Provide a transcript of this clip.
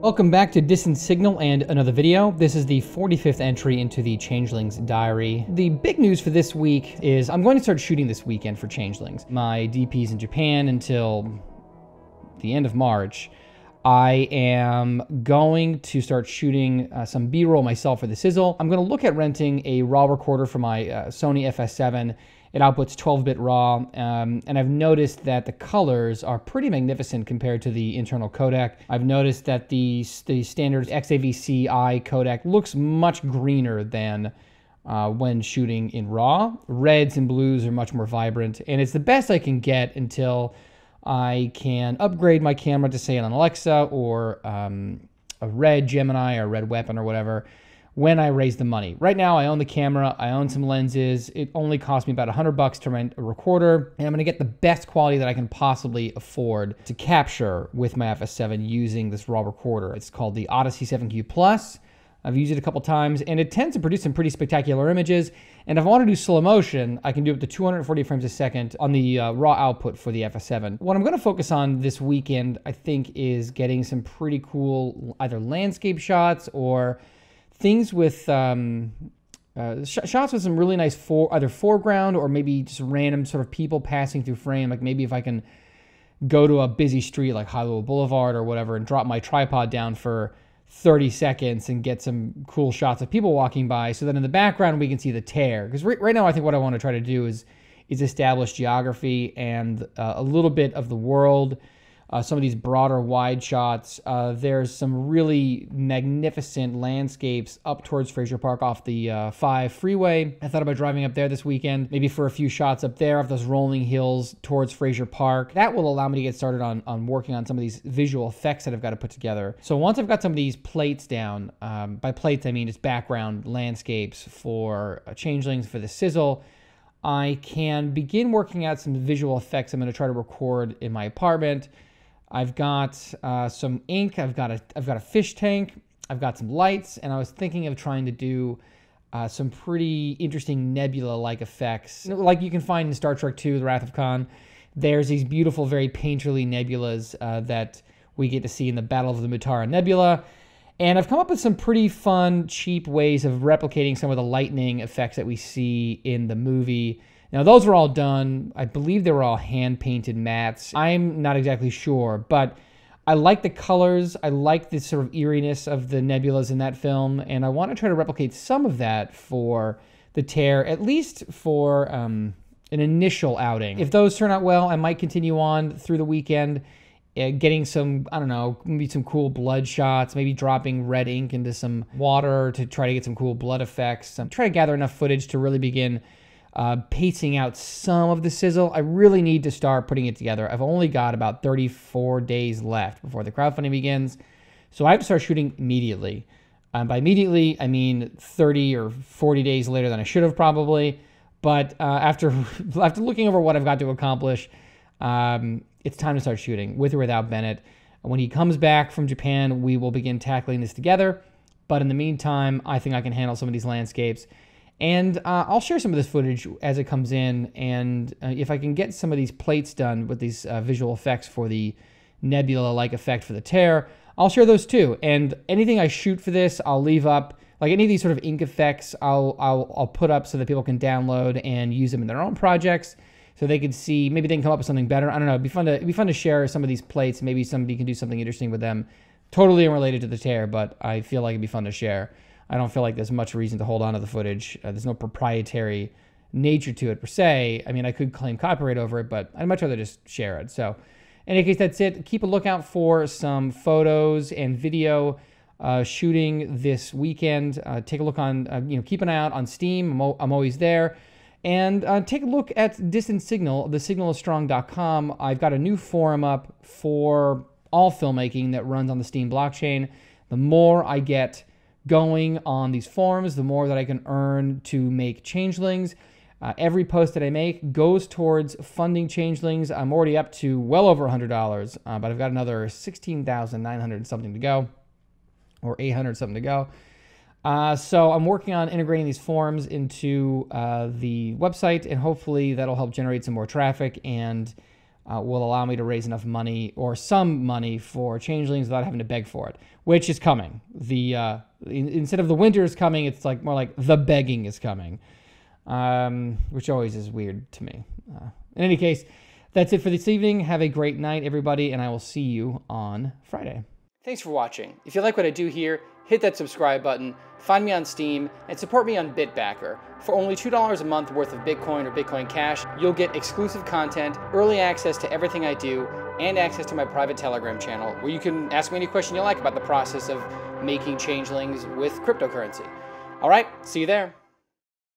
Welcome back to Distant Signal and another video. This is the 45th entry into the Changelings Diary. The big news for this week is I'm going to start shooting this weekend for Changelings. My DP's in Japan until the end of March. I am going to start shooting uh, some B-roll myself for the sizzle. I'm going to look at renting a raw recorder for my uh, Sony FS7 it outputs 12-bit RAW, um, and I've noticed that the colors are pretty magnificent compared to the internal codec. I've noticed that the, the standard XAVCI codec looks much greener than uh, when shooting in RAW. Reds and blues are much more vibrant, and it's the best I can get until I can upgrade my camera to, say, an Alexa or um, a Red Gemini or Red Weapon or whatever when I raise the money. Right now, I own the camera, I own some lenses. It only cost me about 100 bucks to rent a recorder, and I'm gonna get the best quality that I can possibly afford to capture with my FS7 using this raw recorder. It's called the Odyssey 7Q Plus. I've used it a couple times, and it tends to produce some pretty spectacular images. And if I want to do slow motion, I can do up to 240 frames a second on the uh, raw output for the FS7. What I'm gonna focus on this weekend, I think, is getting some pretty cool either landscape shots or things with um, uh, sh- shots with some really nice for either foreground or maybe just random sort of people passing through frame. Like maybe if I can go to a busy street like Hollywood Boulevard or whatever and drop my tripod down for 30 seconds and get some cool shots of people walking by so that in the background we can see the tear. Because right, right now I think what I want to try to do is is establish geography and uh, a little bit of the world uh, some of these broader wide shots. Uh, there's some really magnificent landscapes up towards Fraser Park off the uh, 5 freeway. I thought about driving up there this weekend, maybe for a few shots up there off those rolling hills towards Fraser Park. That will allow me to get started on, on working on some of these visual effects that I've got to put together. So once I've got some of these plates down, um, by plates I mean it's background landscapes for uh, changelings, for the sizzle, I can begin working out some visual effects I'm going to try to record in my apartment. I've got uh, some ink. I've got a I've got a fish tank. I've got some lights, and I was thinking of trying to do uh, some pretty interesting nebula-like effects, like you can find in Star Trek II: The Wrath of Khan. There's these beautiful, very painterly nebulas uh, that we get to see in the Battle of the Mutara Nebula. And I've come up with some pretty fun, cheap ways of replicating some of the lightning effects that we see in the movie. Now, those were all done. I believe they were all hand painted mats. I'm not exactly sure, but I like the colors. I like the sort of eeriness of the nebulas in that film, and I want to try to replicate some of that for the tear, at least for um, an initial outing. If those turn out well, I might continue on through the weekend. Eh, getting some, I don't know, maybe some cool blood shots, maybe dropping red ink into some water to try to get some cool blood effects. I'm um, try to gather enough footage to really begin uh, pacing out some of the sizzle. I really need to start putting it together. I've only got about 34 days left before the crowdfunding begins. So I have to start shooting immediately. Um, by immediately, I mean 30 or 40 days later than I should have probably. But uh, after after looking over what I've got to accomplish, um, it's time to start shooting with or without Bennett. When he comes back from Japan, we will begin tackling this together. But in the meantime, I think I can handle some of these landscapes and uh, I'll share some of this footage as it comes in, and uh, if I can get some of these plates done with these uh, visual effects for the nebula-like effect for the tear, I'll share those too. And anything I shoot for this, I'll leave up. Like any of these sort of ink effects, I'll, I'll, I'll put up so that people can download and use them in their own projects, so they can see. Maybe they can come up with something better. I don't know. It'd be fun to it'd be fun to share some of these plates. Maybe somebody can do something interesting with them. Totally unrelated to the tear, but I feel like it'd be fun to share. I don't feel like there's much reason to hold on to the footage. Uh, there's no proprietary nature to it per se. I mean, I could claim copyright over it, but I'd much rather just share it. So, in any case, that's it. Keep a lookout for some photos and video uh, shooting this weekend. Uh, take a look on, uh, you know, keep an eye out on Steam. I'm, o- I'm always there. And uh, take a look at Distant Signal, thesignalistrong.com. I've got a new forum up for all filmmaking that runs on the Steam blockchain. The more I get, going on these forums, the more that I can earn to make changelings. Uh, every post that I make goes towards funding changelings. I'm already up to well over $100, uh, but I've got another 16,900 something to go, or 800 something to go. Uh, so I'm working on integrating these forms into uh, the website, and hopefully that'll help generate some more traffic and uh, will allow me to raise enough money or some money for changelings without having to beg for it, which is coming. The uh, in, instead of the winter is coming, it's like more like the begging is coming, um, which always is weird to me. Uh, in any case, that's it for this evening. Have a great night, everybody, and I will see you on Friday. Thanks for watching. If you like what I do here, hit that subscribe button, find me on Steam, and support me on Bitbacker. For only $2 a month worth of Bitcoin or Bitcoin Cash, you'll get exclusive content, early access to everything I do, and access to my private Telegram channel, where you can ask me any question you like about the process of making changelings with cryptocurrency. All right, see you there.